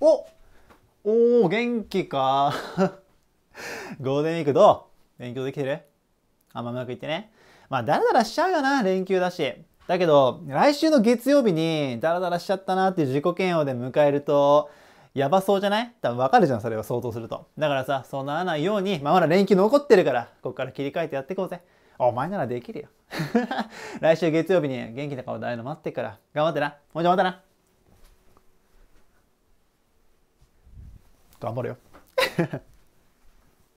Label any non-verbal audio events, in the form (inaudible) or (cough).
おお元気か (laughs) ゴールデンウィークどう勉強できてるあんまうまくいってね。まあ、だらだらしちゃうよな、連休だし。だけど、来週の月曜日にダラダラしちゃったなっていう自己嫌悪で迎えると、やばそうじゃない多分わかるじゃん、それは相当すると。だからさ、そうならないように、まあ、まだ連休残ってるから、こっから切り替えてやっていこうぜ。お前ならできるよ。(laughs) 来週月曜日に元気な顔でるの待ってから、頑張ってな。ほんじゃまたな。 또안버려 (laughs)